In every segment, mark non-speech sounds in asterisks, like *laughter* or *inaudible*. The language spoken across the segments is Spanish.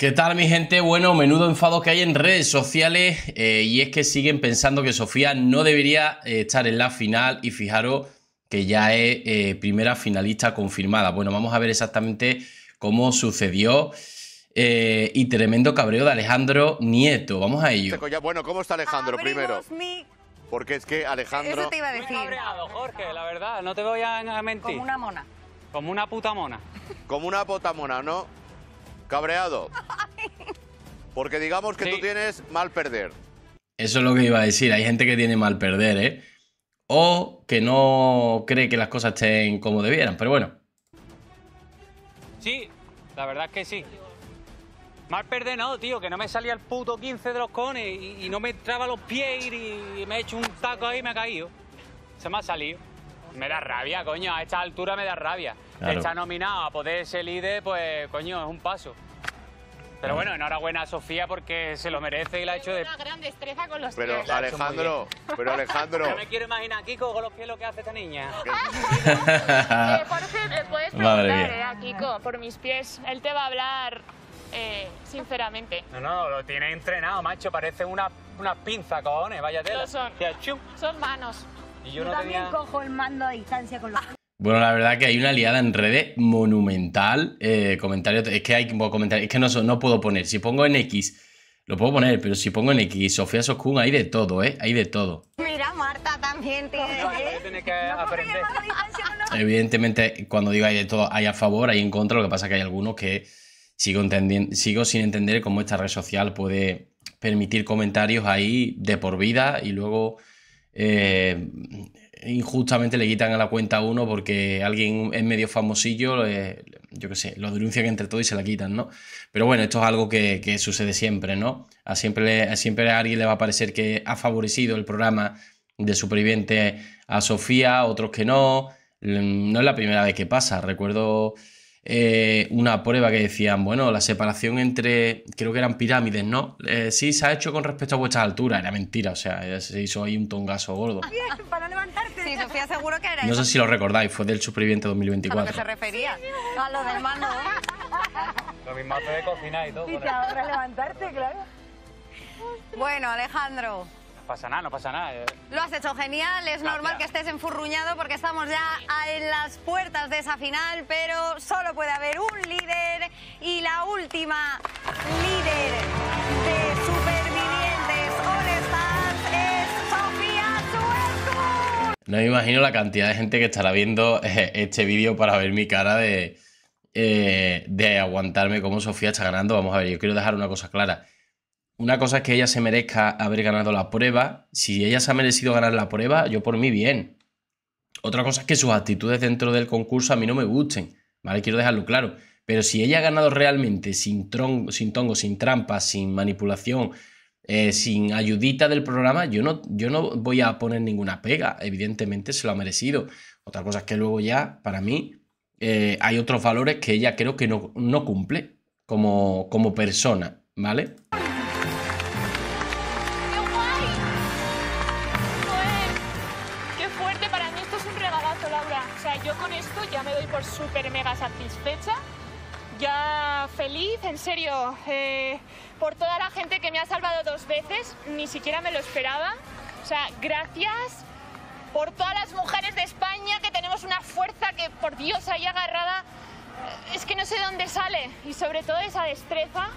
¿Qué tal mi gente? Bueno, menudo enfado que hay en redes sociales eh, y es que siguen pensando que Sofía no debería eh, estar en la final y fijaros que ya es eh, primera finalista confirmada. Bueno, vamos a ver exactamente cómo sucedió y tremendo cabreo de Alejandro Nieto. Vamos a ello. Este bueno, ¿cómo está Alejandro primero? Porque es que Alejandro... Eso te iba a decir. Cabreado, Jorge, la verdad, no te voy a mentir. Como una mona. Como una puta mona. Como una puta mona, ¿no? Cabreado. *laughs* Porque digamos que tú tienes mal perder. Eso es lo que iba a decir. Hay gente que tiene mal perder, ¿eh? O que no cree que las cosas estén como debieran, pero bueno. Sí, la verdad es que sí. Mal perder no, tío, que no me salía el puto 15 de los cones y, no me entraba los pies y, me he hecho un taco ahí y me ha caído. Se me ha salido. Me da rabia, coño, a esta altura me da rabia. Claro. Está nominado a poder ser líder, pues, coño, es un paso. Pero bueno, enhorabuena a Sofía porque se lo merece y la ha hecho de... Una gran destreza con los pero, pies. Pero Alejandro, pero Alejandro... Yo me quiero imaginar, Kiko, con los pies lo que hace esta niña. *laughs* Eh, Jorge, le puedes eh, a Kiko por mis pies. Él te va a hablar eh, sinceramente. No, no, lo tiene entrenado, macho. Parece una, una pinza, cojones, vaya tela. son. Son manos yo, también cojo el mando a distancia con los... Bueno, la verdad que hay una liada en redes monumental. Eh, comentarios, es que hay comentarios, es que no, no puedo poner. Si pongo en X, lo puedo poner, pero si pongo en X, Sofía Soskun, hay de todo, ¿eh? Hay de todo. Mira, Marta también tiene, que aprender. Evidentemente, cuando digo hay de todo, hay a favor, hay en contra. Lo que pasa es que hay algunos que sigo sin entender cómo esta red social puede permitir comentarios ahí de por vida y luego eh, injustamente le quitan a la cuenta a uno porque alguien es medio famosillo, eh, yo qué sé, lo denuncian entre todos y se la quitan, ¿no? Pero bueno, esto es algo que, sucede siempre, ¿no? A siempre, a siempre alguien le va a parecer que ha favorecido el programa de superviviente a Sofía, otros que no. Mm, no es la primera vez que pasa. Recuerdo eh, una prueba que decían, bueno, la separación entre, creo que eran pirámides, ¿no? Eh, sí, se ha hecho con respecto a vuestras alturas, era mentira, o sea, eh, se hizo ahí un tongazo gordo. Para levantarte. Sí, seguro que era. No sé si lo recordáis, fue del superviviente 2024. ¿A lo que se refería? A lo del mando. *laughs* Lo mismo hace de cocina y todo. Y te levantarte, claro. Bueno, Alejandro pasa nada, no pasa nada. Eh. Lo has hecho genial, es normal que estés enfurruñado porque estamos ya en las puertas de esa final, pero solo puede haber un líder y la última líder de Supervivientes All es Sofía No me imagino la cantidad de gente que estará viendo eh, este vídeo para ver mi cara de, eh, de aguantarme como Sofía está ganando. Vamos a ver, yo quiero dejar una cosa clara una cosa es que ella se merezca haber ganado la prueba. Si ella se ha merecido ganar la prueba, yo por mí bien. Otra cosa es que sus actitudes dentro del concurso a mí no me gusten, ¿vale? Quiero dejarlo claro. Pero si ella ha ganado realmente sin, sin tongo, sin trampa, sin manipulación, eh, sin ayudita del programa, yo no, yo no voy a poner ninguna pega. Evidentemente se lo ha merecido. Otra cosa es que luego ya, para mí, eh, hay otros valores que ella creo que no, cumple como, como persona, ¿vale? ya me doy por súper mega satisfecha, ya feliz, en serio, eh, por toda la gente que me ha salvado dos veces, ni siquiera me lo esperaba. O sea, gracias por todas las mujeres de España que tenemos una fuerza que por Dios ahí agarrada, eh, es que no sé de dónde sale y sobre todo esa destreza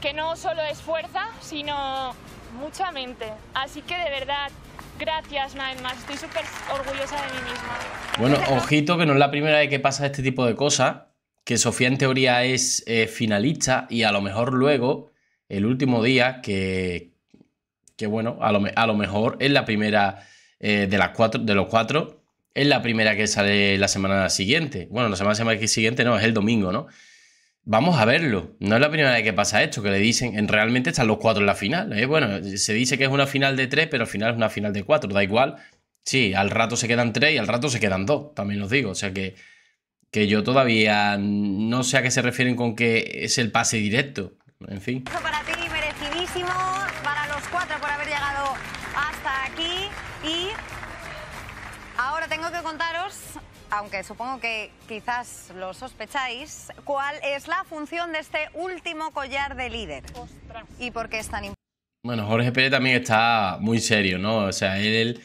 que no solo es fuerza, sino mucha mente. Así que de verdad, Gracias, una Estoy súper orgullosa de mí misma. Bueno, ojito que no es la primera vez que pasa este tipo de cosas. Que Sofía en teoría es eh, finalista y a lo mejor luego, el último día, que, que bueno, a lo, mejor es la primera eh, de, las cuatro, de los cuatro, es la primera que sale la semana siguiente. Bueno, la semana siguiente no, es el domingo, ¿no? Vamos a verlo. No es la primera vez que pasa esto, que le dicen, en, realmente están los cuatro en la final. ¿eh? Bueno, se dice que es una final de tres, pero al final es una final de cuatro. Da igual. Sí, al rato se quedan tres y al rato se quedan dos, también os digo. O sea que, que yo todavía no sé a qué se refieren con que es el pase directo. En fin. Para ti, merecidísimo, para los cuatro por haber llegado hasta aquí. Y ahora tengo que contaros aunque supongo que quizás lo sospecháis, ¿cuál es la función de este último collar de líder? ¿Y por qué es tan importante? Bueno, Jorge Pérez también está muy serio, ¿no? O sea, él,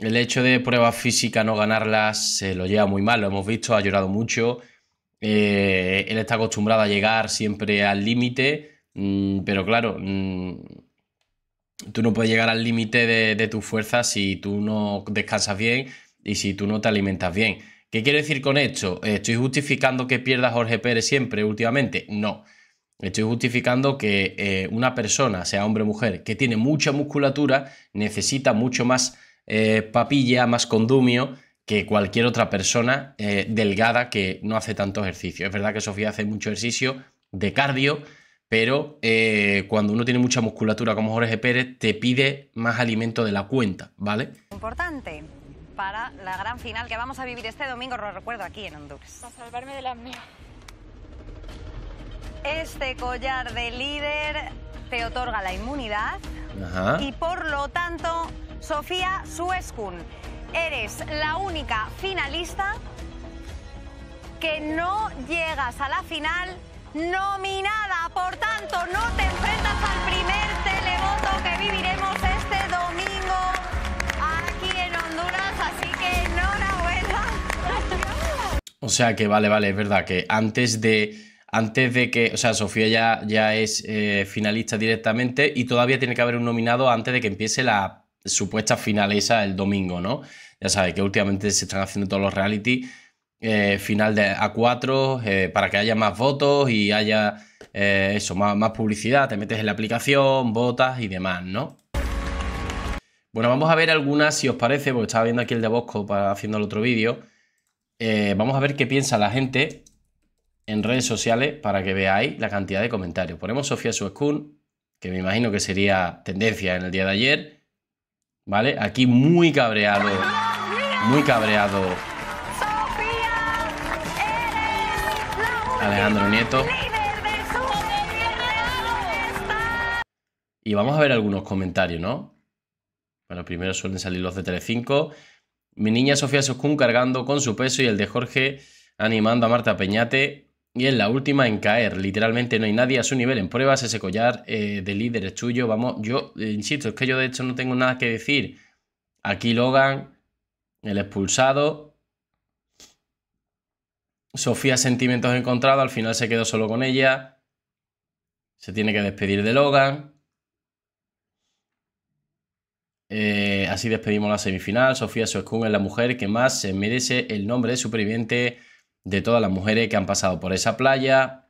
el hecho de pruebas físicas no ganarlas se lo lleva muy mal, lo hemos visto, ha llorado mucho. Eh, él está acostumbrado a llegar siempre al límite, mm, pero claro, mm, tú no puedes llegar al límite de, de tus fuerzas si tú no descansas bien y si tú no te alimentas bien. ¿Qué quiero decir con esto? ¿Estoy justificando que pierda Jorge Pérez siempre últimamente? No. Estoy justificando que eh, una persona, sea hombre o mujer, que tiene mucha musculatura, necesita mucho más eh, papilla, más condumio que cualquier otra persona eh, delgada que no hace tanto ejercicio. Es verdad que Sofía hace mucho ejercicio de cardio, pero cuando uno tiene mucha musculatura como Jorge Pérez, te pide más alimento de la cuenta, ¿vale? Importante para la gran final que vamos a vivir este domingo, lo recuerdo, aquí en Honduras. Para salvarme de las mías. Este collar de líder te otorga la inmunidad y por lo tanto, Sofía Suescun, eres la única finalista que no llegas a la final nominada. Por tanto, no te enfrentas al primer televoto que viviremos este O sea que vale, vale, es verdad que antes de, antes de que, o sea, Sofía ya, ya es eh, finalista directamente y todavía tiene que haber un nominado antes de que empiece la supuesta final esa el domingo, ¿no? Ya sabes que últimamente se están haciendo todos los reality eh, final de A4 eh, para que haya más votos y haya eso, más, más publicidad, te metes en la aplicación, votas y demás, ¿no? Bueno, vamos a ver algunas, si os parece, porque estaba viendo aquí el de Bosco para, haciendo el otro vídeo. Eh, vamos a ver qué piensa la gente en redes sociales para que veáis la cantidad de comentarios. Ponemos Sofía Suescún, que me imagino que sería tendencia en el día de ayer. ¿Vale? Aquí muy cabreado. Muy cabreado. Alejandro Nieto. Y vamos a ver algunos comentarios, ¿no? Bueno, primero suelen salir los de Telecinco. Mi niña Sofía Soscún cargando con su peso y el de Jorge animando a Marta Peñate. Y en la última en caer, literalmente no hay nadie a su nivel en pruebas, ese collar eh, de líder es tuyo, vamos, yo eh, insisto, es que yo de hecho no tengo nada que decir. Aquí Logan, el expulsado, Sofía sentimientos encontrados, al final se quedó solo con ella, se tiene que despedir de Logan. Eh, así despedimos la semifinal. Sofía Soskun es la mujer que más se merece el nombre de superviviente de todas las mujeres que han pasado por esa playa.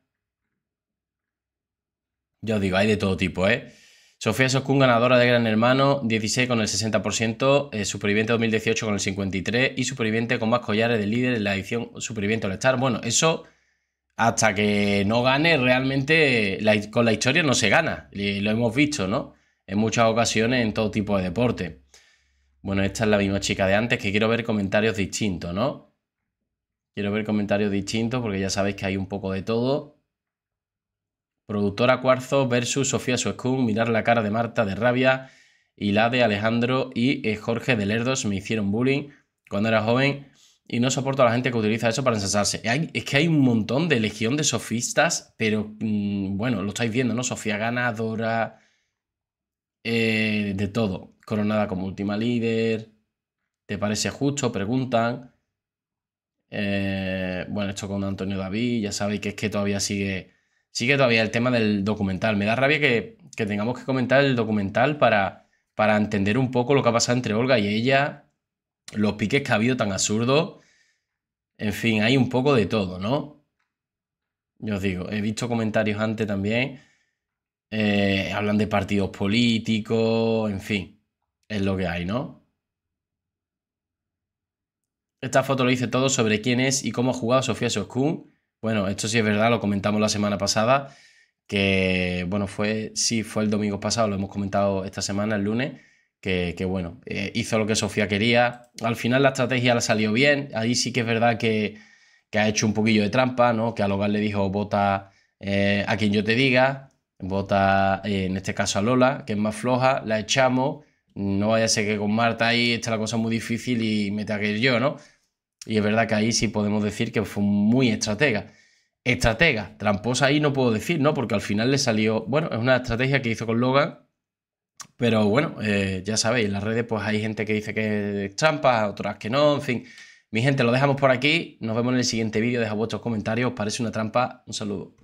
Yo os digo, hay de todo tipo, ¿eh? Sofía Soskun, ganadora de Gran Hermano, 16 eh, con el 60%, Superviviente 2018 con el 53% y Superviviente con más collares de líder en la edición Superviviente All Star. Bueno, eso hasta que no gane, realmente con la historia no se gana. Y lo hemos visto, ¿no? En muchas ocasiones en todo tipo de deporte. Bueno, esta es la misma chica de antes, que quiero ver comentarios distintos, ¿no? Quiero ver comentarios distintos porque ya sabéis que hay un poco de todo. Productora Cuarzo versus Sofía Suescún, mirar la cara de Marta de rabia y la de Alejandro y eh, Jorge de Lerdos me hicieron bullying cuando era joven y no soporto a la gente que utiliza eso para ensasarse. es que hay un montón de legión de sofistas, pero mm, bueno, lo estáis viendo, ¿no? Sofía Ganadora, eh, de todo. Coronada como última líder, ¿te parece justo? Preguntan. Eh, bueno, esto con Antonio David, ya sabéis que es que todavía sigue, sigue todavía el tema del documental. Me da rabia que, tengamos que comentar el documental para, para entender un poco lo que ha pasado entre Olga y ella, los piques que ha habido tan absurdo En fin, hay un poco de todo, ¿no? Yo os digo, he visto comentarios antes también eh, hablan de partidos políticos, en fin, es lo que hay, ¿no? Esta foto lo dice todo sobre quién es y cómo ha jugado Sofía Soskun. Bueno, esto sí es verdad, lo comentamos la semana pasada, que bueno, fue, sí, fue el domingo pasado, lo hemos comentado esta semana, el lunes, que, bueno, eh, hizo lo que Sofía quería. Al final la estrategia la salió bien, ahí sí que es verdad que, ha hecho un poquillo de trampa, ¿no? Que a hogar le dijo, vota eh, a quien yo te diga, Vota eh, en este caso a Lola, que es más floja, la echamos. No vaya a ser que con Marta ahí está la cosa muy difícil y me tenga que yo, ¿no? Y es verdad que ahí sí podemos decir que fue muy estratega. Estratega, tramposa ahí no puedo decir, ¿no? Porque al final le salió, bueno, es una estrategia que hizo con Logan, pero bueno, eh, ya sabéis, en las redes pues hay gente que dice que es trampa, otras que no, en fin. Mi gente, lo dejamos por aquí, nos vemos en el siguiente vídeo, deja vuestros comentarios, os parece una trampa, un saludo.